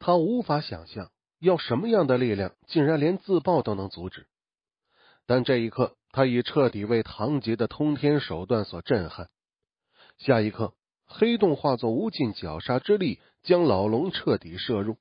他无法想象，要什么样的力量，竟然连自爆都能阻止。但这一刻，他已彻底为唐杰的通天手段所震撼。下一刻，黑洞化作无尽绞杀之力，将老龙彻底摄入，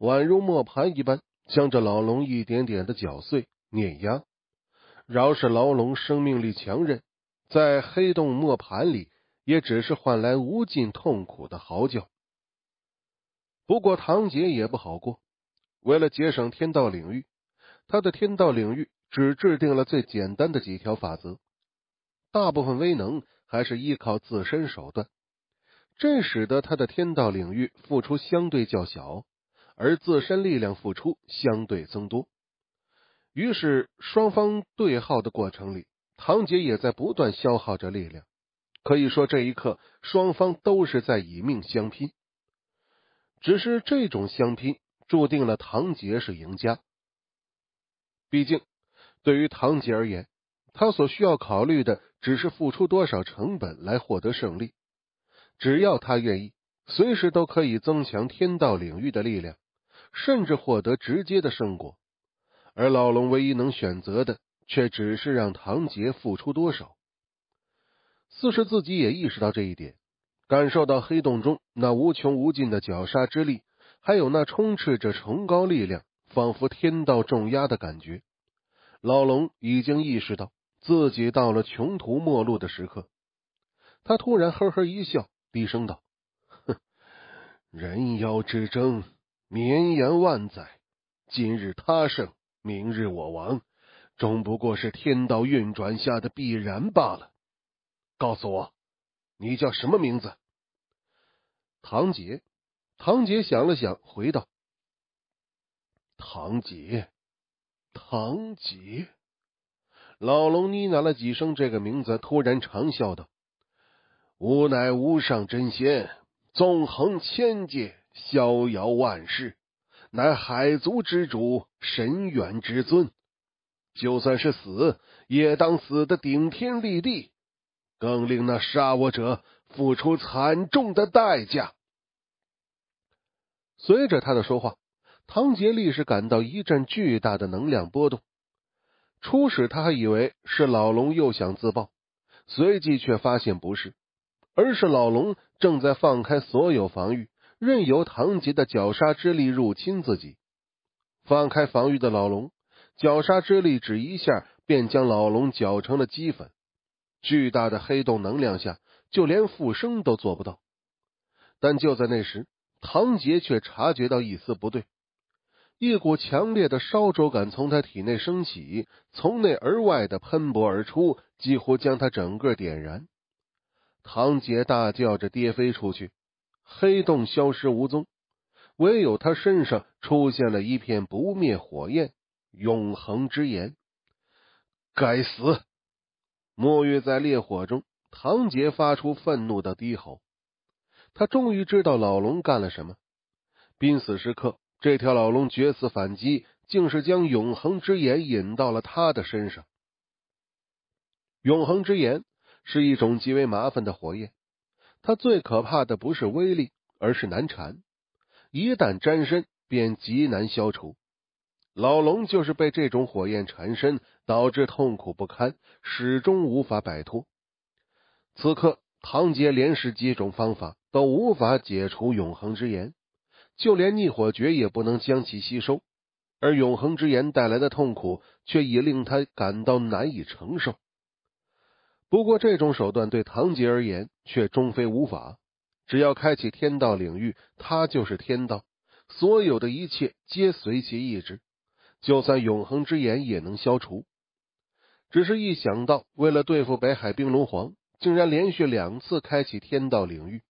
宛如磨盘一般，将这老龙一点点的绞碎、碾压。饶是老龙生命力强韧，在黑洞磨盘里，也只是换来无尽痛苦的嚎叫。不过，唐杰也不好过。为了节省天道领域，他的天道领域只制定了最简单的几条法则，大部分威能还是依靠自身手段。这使得他的天道领域付出相对较小，而自身力量付出相对增多。于是，双方对耗的过程里，唐杰也在不断消耗着力量。可以说，这一刻，双方都是在以命相拼。只是这种相拼，注定了唐杰是赢家。毕竟，对于唐杰而言，他所需要考虑的只是付出多少成本来获得胜利。只要他愿意，随时都可以增强天道领域的力量，甚至获得直接的胜果。而老龙唯一能选择的，却只是让唐杰付出多少。四是自己也意识到这一点。感受到黑洞中那无穷无尽的绞杀之力，还有那充斥着崇高力量、仿佛天道重压的感觉，老龙已经意识到自己到了穷途末路的时刻。他突然呵呵一笑，低声道：“哼，人妖之争绵延万载，今日他胜，明日我亡，终不过是天道运转下的必然罢了。告诉我，你叫什么名字？”唐杰，唐杰想了想，回道：“唐杰，唐杰。”老龙呢喃了几声这个名字，突然长笑道：“吾乃无上真仙，纵横千界，逍遥万世，乃海族之主，神元之尊。就算是死，也当死的顶天立地，更令那杀我者。”付出惨重的代价。随着他的说话，唐杰立时感到一阵巨大的能量波动。初始他还以为是老龙又想自爆，随即却发现不是，而是老龙正在放开所有防御，任由唐杰的绞杀之力入侵自己。放开防御的老龙，绞杀之力只一下便将老龙绞成了齑粉。巨大的黑洞能量下。就连复生都做不到，但就在那时，唐杰却察觉到一丝不对，一股强烈的烧灼感从他体内升起，从内而外的喷薄而出，几乎将他整个点燃。唐杰大叫着跌飞出去，黑洞消失无踪，唯有他身上出现了一片不灭火焰，永恒之炎。该死！沐浴在烈火中。唐杰发出愤怒的低吼，他终于知道老龙干了什么。濒死时刻，这条老龙绝死反击，竟是将永恒之眼引到了他的身上。永恒之眼是一种极为麻烦的火焰，它最可怕的不是威力，而是难缠。一旦沾身，便极难消除。老龙就是被这种火焰缠身，导致痛苦不堪，始终无法摆脱。此刻，唐杰连十几种方法都无法解除永恒之炎，就连逆火诀也不能将其吸收。而永恒之炎带来的痛苦，却已令他感到难以承受。不过，这种手段对唐杰而言却终非无法。只要开启天道领域，他就是天道，所有的一切皆随其意志。就算永恒之炎也能消除。只是一想到为了对付北海冰龙皇，竟然连续两次开启天道领域，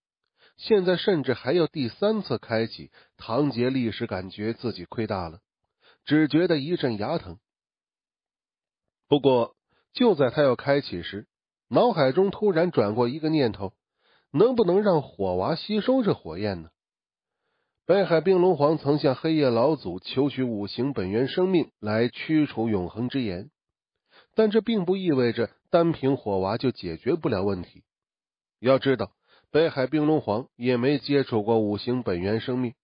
现在甚至还要第三次开启，唐杰立时感觉自己亏大了，只觉得一阵牙疼。不过就在他要开启时，脑海中突然转过一个念头：能不能让火娃吸收这火焰呢？北海冰龙皇曾向黑夜老祖求取五行本源生命来驱除永恒之炎。但这并不意味着单凭火娃就解决不了问题。要知道，北海冰龙皇也没接触过五行本源生命，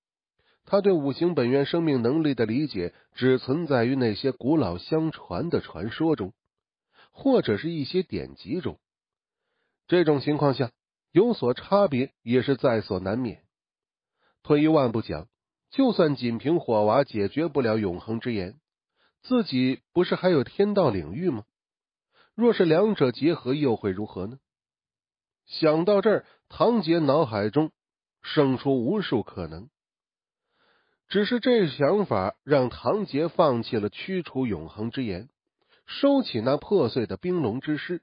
他对五行本源生命能力的理解只存在于那些古老相传的传说中，或者是一些典籍中。这种情况下，有所差别也是在所难免。退一万步讲，就算仅凭火娃解决不了永恒之炎，自己不是还有天道领域吗？若是两者结合，又会如何呢？想到这儿，唐杰脑海中生出无数可能。只是这想法让唐杰放弃了驱除永恒之炎，收起那破碎的冰龙之师。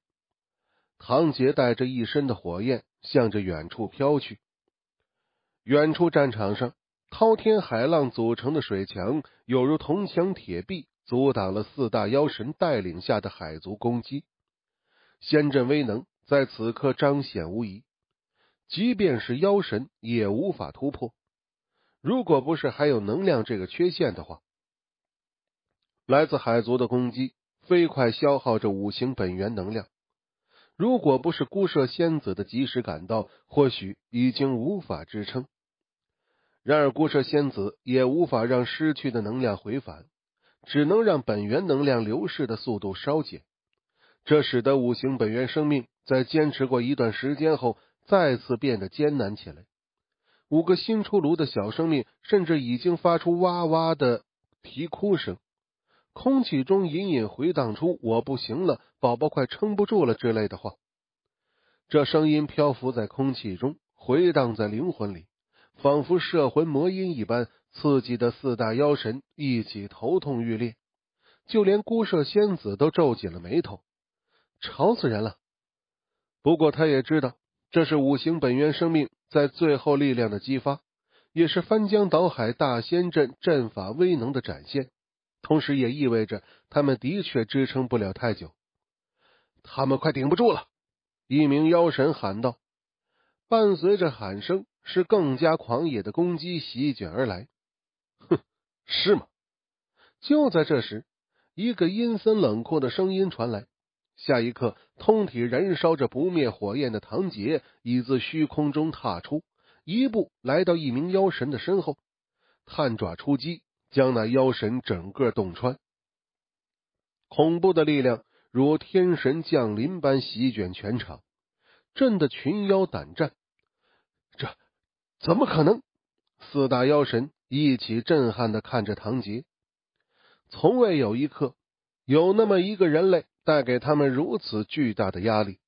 唐杰带着一身的火焰，向着远处飘去。远处战场上，滔天海浪组成的水墙，有如铜墙铁壁。阻挡了四大妖神带领下的海族攻击，仙阵威能在此刻彰显无疑。即便是妖神也无法突破。如果不是还有能量这个缺陷的话，来自海族的攻击飞快消耗着五行本源能量。如果不是孤舍仙子的及时赶到，或许已经无法支撑。然而孤舍仙子也无法让失去的能量回返。只能让本源能量流逝的速度稍减，这使得五行本源生命在坚持过一段时间后，再次变得艰难起来。五个新出炉的小生命甚至已经发出哇哇的啼哭声，空气中隐隐回荡出“我不行了，宝宝快撑不住了”之类的话。这声音漂浮在空气中，回荡在灵魂里，仿佛摄魂魔音一般。刺激的四大妖神一起头痛欲裂，就连孤舍仙子都皱紧了眉头，吵死人了！不过他也知道，这是五行本源生命在最后力量的激发，也是翻江倒海大仙阵阵法威能的展现，同时也意味着他们的确支撑不了太久，他们快顶不住了！一名妖神喊道，伴随着喊声，是更加狂野的攻击席卷而来。是吗？就在这时，一个阴森冷酷的声音传来。下一刻，通体燃烧着不灭火焰的唐杰已自虚空中踏出一步，来到一名妖神的身后，探爪出击，将那妖神整个洞穿。恐怖的力量如天神降临般席卷全场，震得群妖胆战。这怎么可能？四大妖神。一起震撼的看着唐杰，从未有一刻有那么一个人类带给他们如此巨大的压力，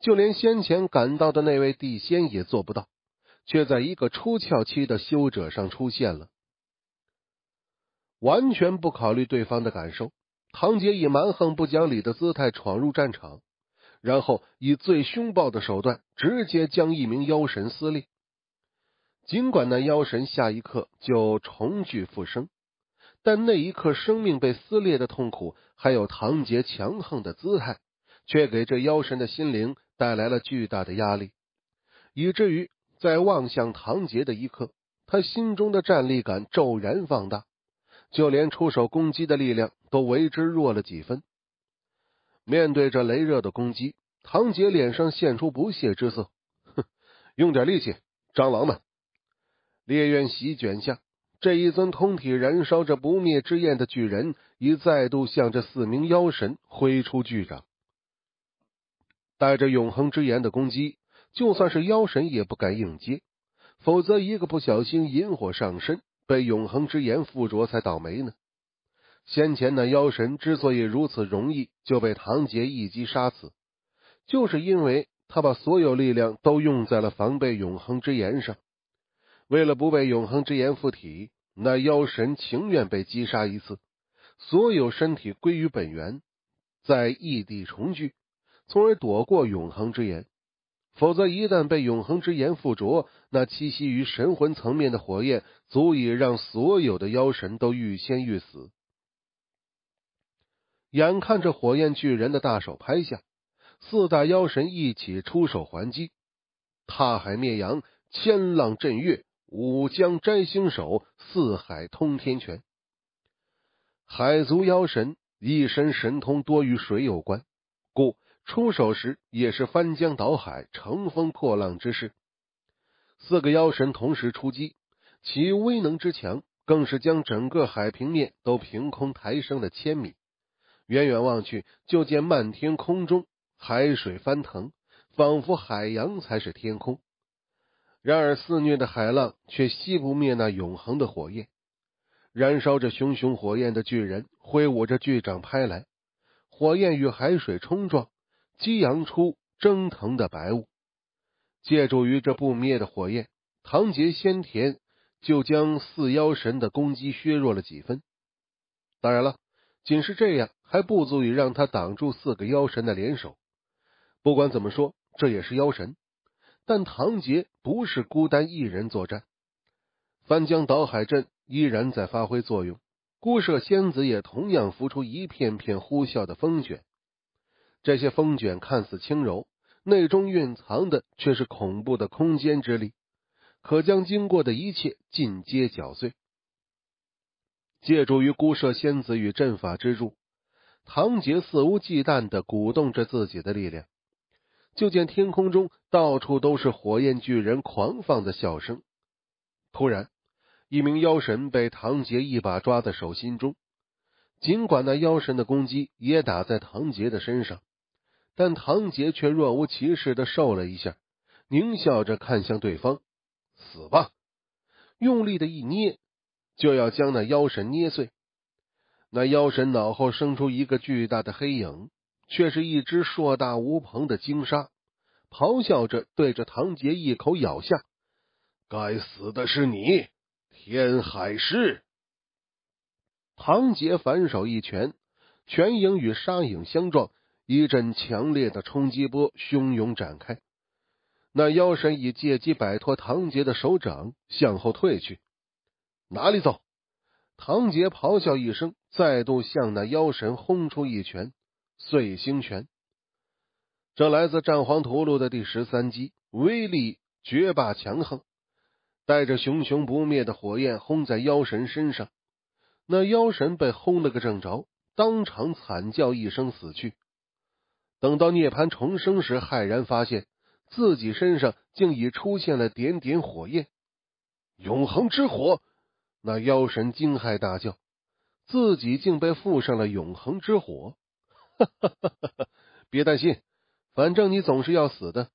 就连先前赶到的那位地仙也做不到，却在一个出窍期的修者上出现了。完全不考虑对方的感受，唐杰以蛮横不讲理的姿态闯入战场，然后以最凶暴的手段直接将一名妖神撕裂。尽管那妖神下一刻就重聚复生，但那一刻生命被撕裂的痛苦，还有唐杰强横的姿态，却给这妖神的心灵带来了巨大的压力，以至于在望向唐杰的一刻，他心中的战力感骤然放大，就连出手攻击的力量都为之弱了几分。面对着雷热的攻击，唐杰脸上现出不屑之色：“哼，用点力气，蟑螂们！”烈焰席卷下，这一尊通体燃烧着不灭之焰的巨人已再度向这四名妖神挥出巨掌。带着永恒之炎的攻击，就算是妖神也不敢应接，否则一个不小心引火上身，被永恒之炎附着才倒霉呢。先前那妖神之所以如此容易就被唐杰一击杀死，就是因为他把所有力量都用在了防备永恒之炎上。为了不被永恒之炎附体，那妖神情愿被击杀一次，所有身体归于本源，在异地重聚，从而躲过永恒之炎。否则，一旦被永恒之炎附着，那栖息于神魂层面的火焰，足以让所有的妖神都欲仙欲死。眼看着火焰巨人的大手拍下，四大妖神一起出手还击，踏海灭洋，千浪震月。五将摘星手，四海通天拳。海族妖神一身神通多与水有关，故出手时也是翻江倒海、乘风破浪之势。四个妖神同时出击，其威能之强，更是将整个海平面都凭空抬升了千米。远远望去，就见漫天空中海水翻腾，仿佛海洋才是天空。然而，肆虐的海浪却熄不灭那永恒的火焰。燃烧着熊熊火焰的巨人挥舞着巨掌拍来，火焰与海水冲撞，激扬出蒸腾的白雾。借助于这不灭的火焰，唐杰先天就将四妖神的攻击削弱了几分。当然了，仅是这样还不足以让他挡住四个妖神的联手。不管怎么说，这也是妖神。但唐杰不是孤单一人作战，翻江倒海阵依然在发挥作用。孤射仙子也同样浮出一片片呼啸的风卷，这些风卷看似轻柔，内中蕴藏的却是恐怖的空间之力，可将经过的一切尽皆绞碎。借助于孤射仙子与阵法之助，唐杰肆无忌惮的鼓动着自己的力量。就见天空中到处都是火焰巨人狂放的笑声。突然，一名妖神被唐杰一把抓在手心中。尽管那妖神的攻击也打在唐杰的身上，但唐杰却若无其事的受了一下，狞笑着看向对方：“死吧！”用力的一捏，就要将那妖神捏碎。那妖神脑后生出一个巨大的黑影。却是一只硕大无朋的鲸鲨，咆哮着对着唐杰一口咬下。该死的是你，天海市唐杰反手一拳，拳影与沙影相撞，一阵强烈的冲击波汹涌展开。那妖神已借机摆脱唐杰的手掌，向后退去。哪里走？唐杰咆哮一声，再度向那妖神轰出一拳。碎星拳，这来自战皇屠戮的第十三击，威力绝霸强横，带着熊熊不灭的火焰轰在妖神身上。那妖神被轰了个正着，当场惨叫一声死去。等到涅槃重生时，骇然发现自己身上竟已出现了点点火焰——永恒之火。那妖神惊骇大叫：“自己竟被附上了永恒之火！”哈，别担心，反正你总是要死的。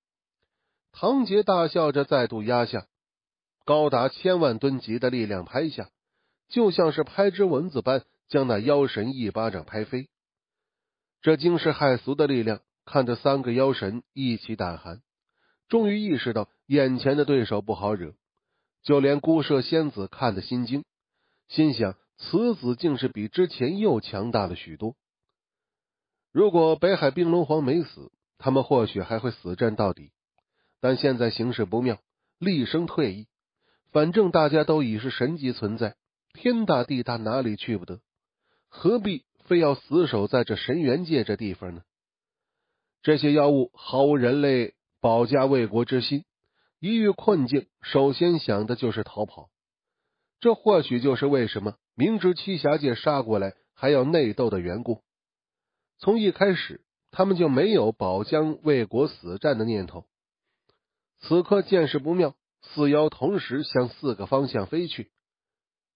唐杰大笑着，再度压下高达千万吨级的力量拍下，就像是拍只蚊子般，将那妖神一巴掌拍飞。这惊世骇俗的力量，看着三个妖神一起胆寒，终于意识到眼前的对手不好惹。就连孤舍仙子看得心惊，心想此子竟是比之前又强大了许多。如果北海冰龙皇没死，他们或许还会死战到底。但现在形势不妙，厉声退役。反正大家都已是神级存在，天大地大，哪里去不得？何必非要死守在这神元界这地方呢？这些妖物毫无人类保家卫国之心，一遇困境，首先想的就是逃跑。这或许就是为什么明知七侠界杀过来还要内斗的缘故。从一开始，他们就没有保疆卫国死战的念头。此刻见势不妙，四妖同时向四个方向飞去，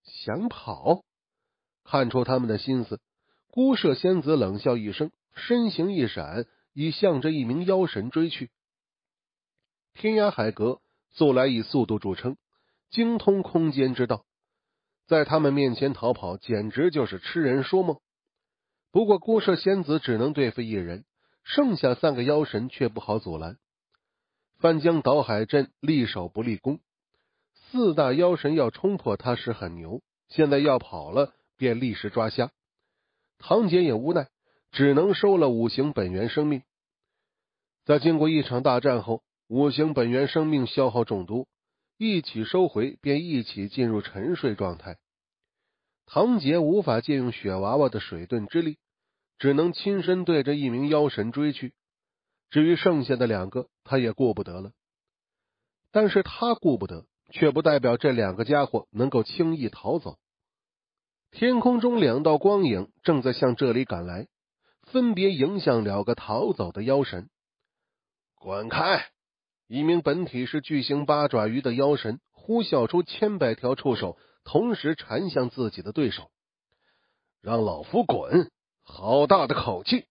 想跑。看出他们的心思，孤舍仙子冷笑一声，身形一闪，已向着一名妖神追去。天涯海阁素来以速度著称，精通空间之道，在他们面前逃跑，简直就是痴人说梦。不过，孤射仙子只能对付一人，剩下三个妖神却不好阻拦。翻江倒海阵立守不立功，四大妖神要冲破他时很牛，现在要跑了便立时抓瞎。唐杰也无奈，只能收了五行本源生命。在经过一场大战后，五行本源生命消耗众多，一起收回便一起进入沉睡状态。唐杰无法借用雪娃娃的水遁之力。只能亲身对着一名妖神追去，至于剩下的两个，他也顾不得了。但是他顾不得，却不代表这两个家伙能够轻易逃走。天空中两道光影正在向这里赶来，分别迎向两个逃走的妖神。滚开！一名本体是巨型八爪鱼的妖神，呼啸出千百条触手，同时缠向自己的对手。让老夫滚！好大的口气！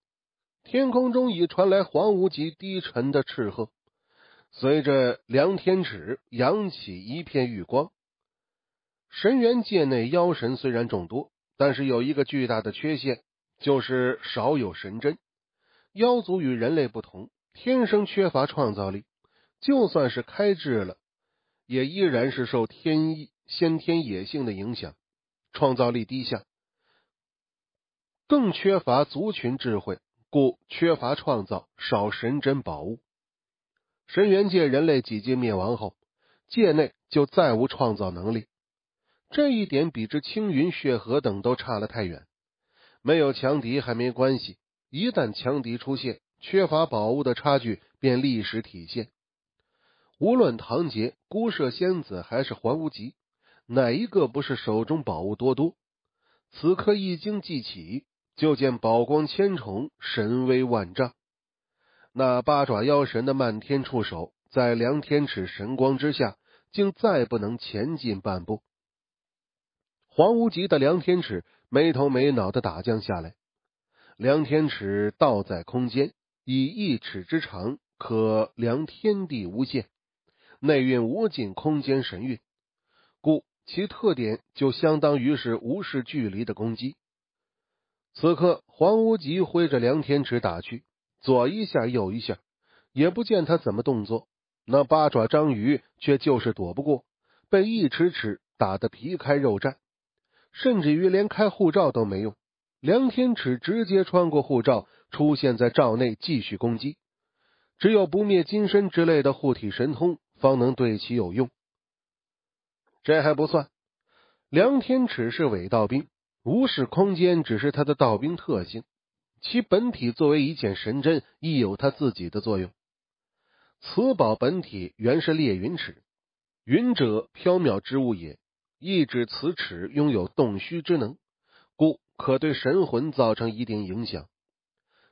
天空中已传来黄无极低沉的斥喝。随着梁天尺扬起一片玉光，神元界内妖神虽然众多，但是有一个巨大的缺陷，就是少有神针。妖族与人类不同，天生缺乏创造力，就算是开智了，也依然是受天意、先天野性的影响，创造力低下。更缺乏族群智慧，故缺乏创造，少神珍宝物。神元界人类几近灭亡后，界内就再无创造能力。这一点比之青云、血河等都差了太远。没有强敌还没关系，一旦强敌出现，缺乏宝物的差距便立时体现。无论唐杰、孤舍仙子还是黄无极，哪一个不是手中宝物多多？此刻一经记起。就见宝光千重，神威万丈。那八爪妖神的漫天触手，在梁天尺神光之下，竟再不能前进半步。黄无极的梁天尺没头没脑的打将下来，梁天尺倒在空间，以一尺之长可量天地无限，内蕴无尽空间神韵，故其特点就相当于是无视距离的攻击。此刻，黄无极挥着梁天尺打去，左一下，右一下，也不见他怎么动作。那八爪章鱼却就是躲不过，被一尺尺打得皮开肉绽，甚至于连开护罩都没用。梁天尺直接穿过护罩，出现在罩内继续攻击。只有不灭金身之类的护体神通，方能对其有用。这还不算，梁天尺是伪道兵。无视空间只是他的道兵特性，其本体作为一件神针，亦有他自己的作用。此宝本体原是裂云尺，云者缥缈之物也。意指此尺拥有洞虚之能，故可对神魂造成一定影响。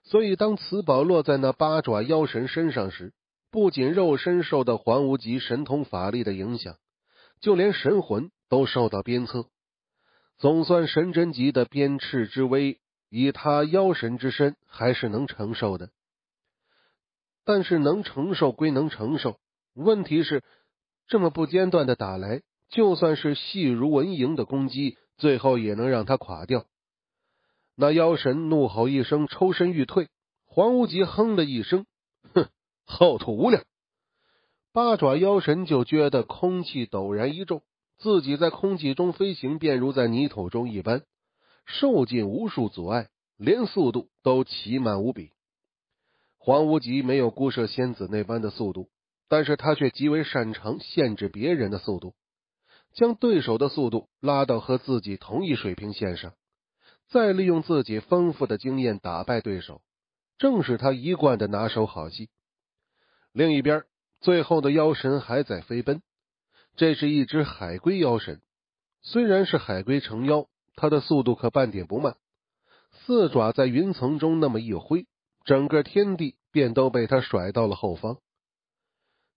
所以，当此宝落在那八爪妖神身上时，不仅肉身受到黄无极神通法力的影响，就连神魂都受到鞭策。总算神真级的鞭翅之威，以他妖神之身还是能承受的。但是能承受归能承受，问题是这么不间断的打来，就算是细如蚊蝇的攻击，最后也能让他垮掉。那妖神怒吼一声，抽身欲退。黄无极哼了一声，哼，后土无量。八爪妖神就觉得空气陡然一重。自己在空气中飞行，便如在泥土中一般，受尽无数阻碍，连速度都奇慢无比。黄无极没有姑射仙子那般的速度，但是他却极为擅长限制别人的速度，将对手的速度拉到和自己同一水平线上，再利用自己丰富的经验打败对手，正是他一贯的拿手好戏。另一边，最后的妖神还在飞奔。这是一只海龟妖神，虽然是海龟成妖，它的速度可半点不慢。四爪在云层中那么一挥，整个天地便都被他甩到了后方，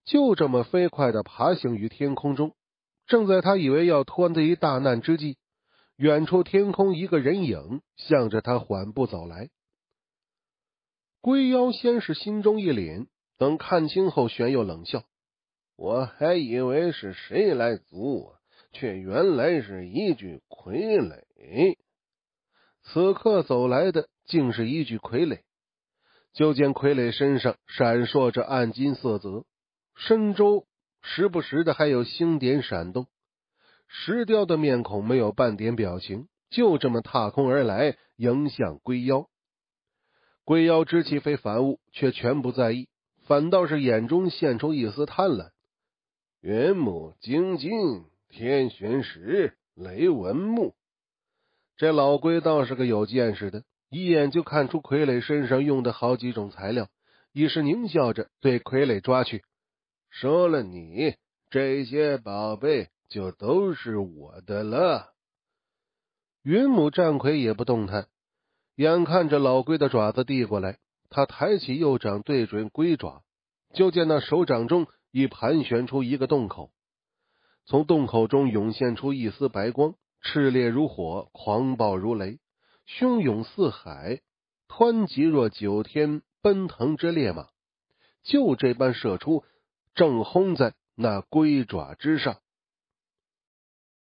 就这么飞快的爬行于天空中。正在他以为要脱离一大难之际，远处天空一个人影向着他缓步走来。龟妖先是心中一凛，等看清后，玄又冷笑。我还以为是谁来阻我，却原来是一具傀儡。此刻走来的竟是一具傀儡。就见傀儡身上闪烁着暗金色泽，身周时不时的还有星点闪动。石雕的面孔没有半点表情，就这么踏空而来，迎向龟妖。龟妖知其非凡物，却全不在意，反倒是眼中现出一丝贪婪。云母、精进，天玄石、雷纹木，这老龟倒是个有见识的，一眼就看出傀儡身上用的好几种材料，已是狞笑着对傀儡抓去。收了你，这些宝贝就都是我的了。云母战魁也不动弹，眼看着老龟的爪子递过来，他抬起右掌对准龟爪，就见那手掌中。已盘旋出一个洞口，从洞口中涌现出一丝白光，炽烈如火，狂暴如雷，汹涌似海，湍急若九天奔腾之烈马，就这般射出，正轰在那龟爪之上。